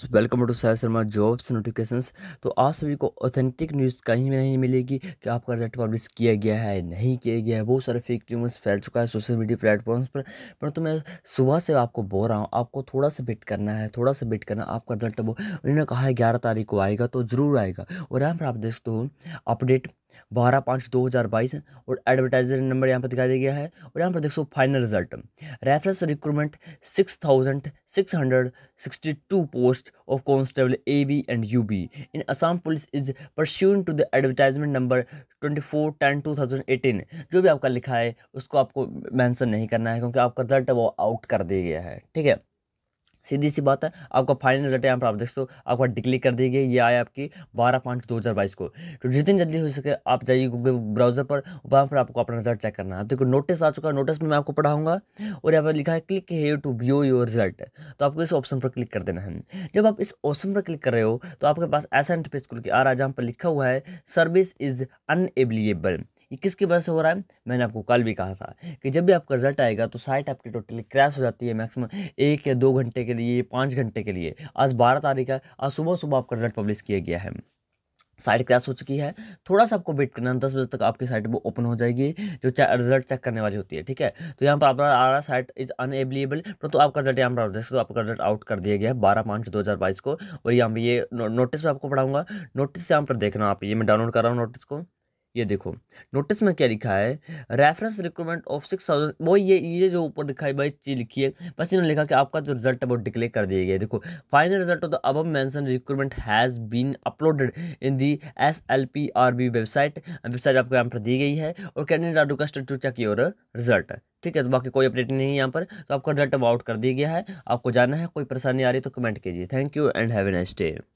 so welcome to sir Sharma jobs notifications तो आप सभी को ऑथेंटिक न्यूज़ कहीं में नहीं मिलेगी कि आपका रिजल्ट पब्लिश किया गया है नहीं किया गया है बहुत सारे फेक न्यूज़ फैल चुका है सोशल मीडिया प्लेटफॉर्म्स पर परंतु तो मैं सुबह से आपको बोल रहा हूँ आपको थोड़ा सा वेट करना है थोड़ा सा वेट करना आपका रिजल्ट उन्होंने कहा है ग्यारह तारीख को आएगा तो ज़रूर आएगा और यहाँ पर आप देखते हो अपडेट बारह पाँच दो हज़ार बाईस और एडवर्टाइजर नंबर यहाँ पर दिखाई दिया गया है और यहाँ पर देख so final result reference recruitment six thousand six hundred sixty two post of constable A B and U B in Assam police is pursuant to the advertisement number twenty four ten two thousand eighteen जो भी आपका लिखा है उसको आपको मैंसन नहीं करना है क्योंकि आपका रिजल्ट वो आउट कर दिया गया है ठीक है सीधी सी बात है आपका फाइनल रिजल्ट यहाँ पर आप देख सकते हो आपका कर दी गई ये आया आपकी बारह पाँच दो हज़ार बाईस को तो जितनी जल्दी हो सके आप जाइए गूगल ब्राउजर पर वहाँ पर आपको अपना रिजल्ट चेक करना है देखो तो नोटिस आ चुका है नोटिस में मैं आपको पढ़ाऊंगा और यहाँ पर लिखा है click here to view your result तो आपको इस ऑप्शन पर क्लिक कर देना है जब आप इस ऑप्शन पर क्लिक कर रहे हो तो आपके पास ऐसा इंटरफेस खुल के आ रहा है जहाँ पर लिखा हुआ है सर्विस इज अनएबलीएबल ये किसकी वजह से हो रहा है मैंने आपको कल भी कहा था कि जब भी आपका रिजल्ट आएगा तो साइट आपकी टोटली क्रैश हो जाती है मैक्सिमम एक या दो घंटे के लिए पाँच घंटे के लिए आज बारह तारीख है आज सुबह सुबह आपका रिजल्ट पब्लिश किया गया है साइट क्रैश हो चुकी है थोड़ा सा आपको वेट करना दस बजे तक आपकी साइट वो ओपन हो जाएगी जो रिजल्ट चेक करने वाली होती है ठीक है तो यहाँ पर आपका आ रहा साइट इज अनएबलेबल परंतु तो आपका रिजल्ट यहाँ पर देख सकते हो आपका रिजल्ट आउट कर दिया गया है बारह पाँच दो हज़ार बाईस को और यहाँ पर ये नोटिस में आपको पढ़ाऊंगा नोटिस यहाँ पर देखना आप ये मैं डाउनलोड कर रहा हूँ नोटिस को ये देखो नोटिस में क्या लिखा है reference recruitment of six thousand वो ये ये जो ऊपर लिखा है भाई चीज लिखी है बस इन्होंने लिखा कि आपका जो रिजल्ट है वो डिक्लेयर कर दिया गया देखो final result of the ombudsman recruitment has been uploaded in the S L P R B website website आपको यहाँ पर दी गई है और candidate are request to check your result ठीक है तो बाकी कोई अपडेट नहीं है यहाँ पर तो आपका रिजल्ट अब आउट कर दिया गया है आपको जाना है कोई परेशानी आ रही है तो कमेंट कीजिए thank you and have a nice day